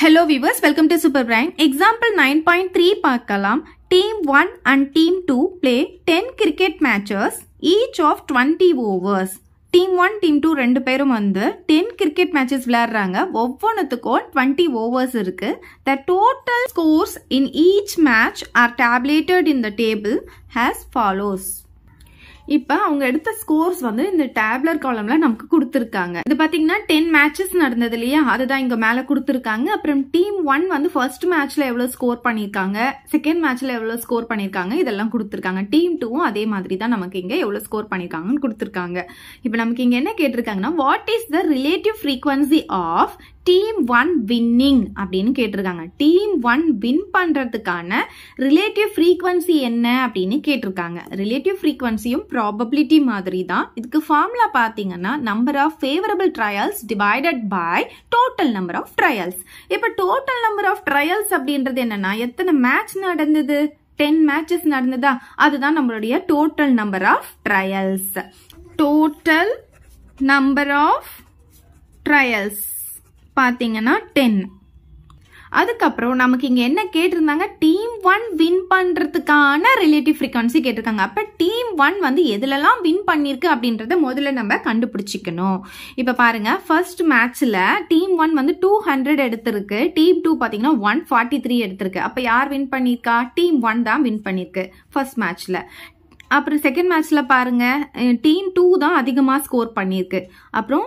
hello viewers welcome to super brain example nine point three பார்க்கலாம் team one and team two play ten cricket matches each of twenty overs team one team two ரெண்டு பேரும் வந்து ten cricket matches விளையாடுறாங்க ஒவ்வொன்றுத்துக்கும் twenty overs இருக்கு the total scores in each match are tabulated in the table as follows இப்போ அவங்க எடுத்த scores வந்து இந்த டேப்லர் காலம்ல நமக்கு கொடுத்துருக்காங்க இது பாத்தீங்கன்னா டென் மேட்சஸ் நடந்தது இல்லையா அதுதான் இங்க மேல கொடுத்துருக்காங்க அப்புறம் டீம் ஒன் வந்து ஃபர்ஸ்ட் மேட்ச்ல எவ்வளவு ஸ்கோர் பண்ணிருக்காங்க செகண்ட் மேட்ச்ல எவ்வளவு ஸ்கோர் பண்ணிருக்காங்க இதெல்லாம் கொடுத்துருக்காங்க டீம் டூவும் அதே மாதிரி தான் நமக்கு இங்க எவ்வளவு ஸ்கோர் பண்ணிருக்காங்கன்னு கொடுத்துருக்காங்க இப்போ நமக்கு இங்க என்ன கேட்டிருக்காங்கன்னா what is the relative frequency of team one winning அப்படின்னு கேட்டிருக்காங்க டீம் ஒன் வின் பண்றதுக்கான ரிலேட்டிவ் ஃப்ரீக்வன்சி என்ன அப்படின்னு கேட்டிருக்காங்க ரிலேட்டிவ் ஃப்ரீக்வன்சியும் ப்ராபபிலிட்டி மாதிரி தான் இதுக்கு ஃபார்முலா பார்த்தீங்கன்னா number of favourable trials divided by total number of trials இப்போ டோட்டல் நம்பர் ஆஃப் ட்ரையல்ஸ் அப்படின்றது என்னன்னா எத்தனை மேட்ச் நடந்தது டென் மேட்சஸ் நடந்ததா அதுதான் நம்மளுடைய total number of trials total number of trials பார்த்தீங்கன்னா டென் அதுக்கப்புறம் நமக்கு இங்கே என்ன கேட்டிருந்தாங்க டீம் ஒன் வின் பண்ணுறதுக்கான ரிலேட்டிவ் ஃப்ரீக்வன்சி கேட்டிருக்காங்க அப்போ டீம் ஒன் வந்து எதுலலாம் வின் பண்ணியிருக்கு அப்படின்றத முதல்ல நம்ம கண்டுபிடிச்சிக்கணும் இப்போ பாருங்கள் ஃபர்ஸ்ட் மேட்ச்சில் டீம் ஒன் வந்து டூ ஹண்ட்ரட் எடுத்திருக்கு டீம் டூ பார்த்தீங்கன்னா ஒன் ஃபார்ட்டி த்ரீ எடுத்திருக்கு அப்போ யார் வின் பண்ணியிருக்கா டீம் ஒன் தான் வின் பண்ணியிருக்கு ஃபர்ஸ்ட் மேட்ச்சில் அப்புறம் செகண்ட் மேட்ச்சில் பாருங்கள் டீம் டூ தான் அதிகமாக ஸ்கோர் பண்ணியிருக்கு அப்புறம்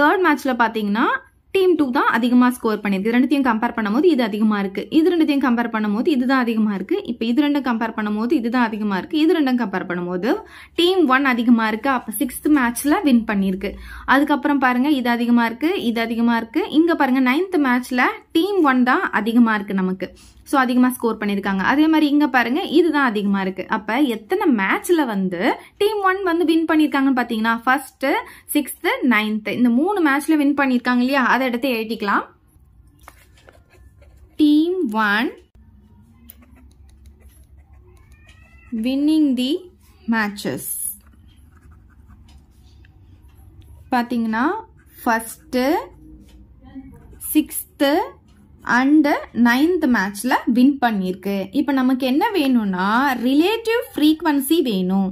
தேர்ட் மேட்ச்சில் பார்த்தீங்கன்னா டீம் டூ தான் அதிகமாக ஸ்கோர் பண்ணியிருக்கு ரெண்டுத்தையும் கம்பேர் பண்ணும்போது இது அதிகமாக இருக்குது இது ரெண்டுத்தையும் கம்பேர் பண்ணும்போது இதுதான் அதிகமாக இருக்குது இப்போ இது ரெண்டும் கம்பேர் பண்ணும்போது இதுதான் அதிகமாக இருக்குது இது ரெண்டும் கம்பேர் பண்ணும்போது டீம் ஒன் அதிகமாக இருக்குது அப்போ சிக்ஸ்த் மேட்ச்சில் வின் பண்ணியிருக்கு அதுக்கப்புறம் பாருங்கள் இது அதிகமாக இருக்குது இது அதிகமாக இருக்குது இங்கே பாருங்க நைன்த் மேட்ச்சில் டீம் ஒன் தான் அதிகமாக இருக்குது நமக்கு ஸோ அதிகமாக ஸ்கோர் பண்ணியிருக்காங்க அதே மாதிரி இங்கே பாருங்கள் இதுதான் அதிகமாக இருக்குது அப்போ எத்தனை மேட்ச்சில் வந்து டீம் ஒன் வந்து வின் பண்ணியிருக்காங்கன்னு பார்த்தீங்கன்னா ஃபர்ஸ்ட் சிக்ஸ்த்து நைன்த்து இந்த மூணு மேட்ச்சில் வின் பண்ணியிருக்காங்க இல்லையா அதை எடுத்து எழுதிக்கலாம் team one winning the matches பார்த்தீங்கன்னா ஃபஸ்ட்டு சிக்ஸ்த்து அண்டு நைன்த் மேட்ச்சில் வின் பண்ணிருக்கு இப்போ நமக்கு என்ன வேணும்னா ரிலேட்டிவ் ஃப்ரீக்வன்சி வேணும்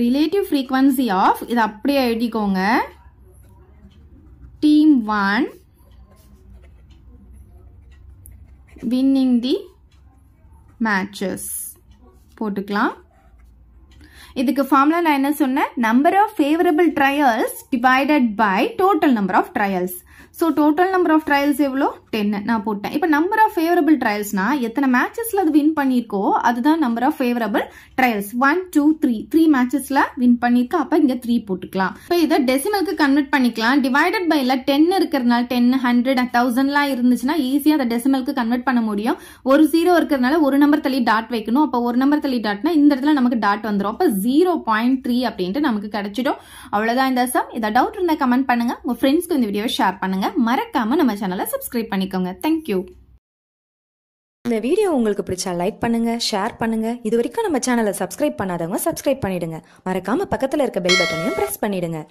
ரிலேட்டிவ் ஃப்ரீக்வன்சி ஆஃப் இது அப்படியே எழுதிக்கோங்க team one winning the matches போட்டுக்கலாம் இதுக்கு ஃபார்முலா நான் என்ன சொன்னேன் number of favourable trials divided by total number of trials so total number of trials எவ்வளோ டென்னு நான் போட்டேன் இப்போ நம்பர் ஆஃப் ஃபேவரபிள் ட்ரையல்ஸ்னா எத்தனை மேட்சஸில் அது வின் பண்ணியிருக்கோ அதுதான் number of favourable trials one two three three மேட்சஸில் வின் பண்ணியிருக்கா அப்போ இங்கே த்ரீ போட்டுக்கலாம் இப்போ இதை டெசிமலுக்கு கன்வெர்ட் பண்ணிக்கலாம் டிவைடட் பைல டென் இருக்கிறதுனால டென் ஹண்ட்ரட் தௌசண்ட்லாம் இருந்துச்சுன்னா ஈஸியாக அதை டெசிமலுக்கு கன்வெர்ட் பண்ண முடியும் ஒரு ஜீரோ இருக்கிறதுனால ஒரு நம்பர் தள்ளி டாட் வைக்கணும் அப்போ ஒரு நம்பர் தள்ளி டாட்னா இந்த இடத்துல நமக்கு டாட் வந்துடும் அப்போ ஜீரோ பாயிண்ட் த்ரீ அப்படின்ட்டு நமக்கு கிடைச்சிடும் அவ்வளோதான் இந்த சம் இதை டவுட் இருந்தால் கமெண்ட் பண்ணுங்கள் உங்கள் ஃப்ரெண்ட்ஸ்க்கு இந்த வீடியோவை ஷேர் பண்ணுங்கள் மறக்காமல் நம்ம சேனலை சப்ஸ்கிரைப் பண்ணி பண்ணிக்கோங்க தேங்க்யூ இந்த வீடியோ உங்களுக்கு பிடிச்சா லைக் பண்ணுங்க ஷேர் பண்ணுங்க இது வரைக்கும் நம்ம சேனலை சப்ஸ்கிரைப் பண்ணாதவங்க சப்ஸ்கிரைப் பண்ணிடுங்க மறக்காம பக்கத்தில் இருக்க பெல் பட்டனையும் பிரஸ் பண்ணிடுங்க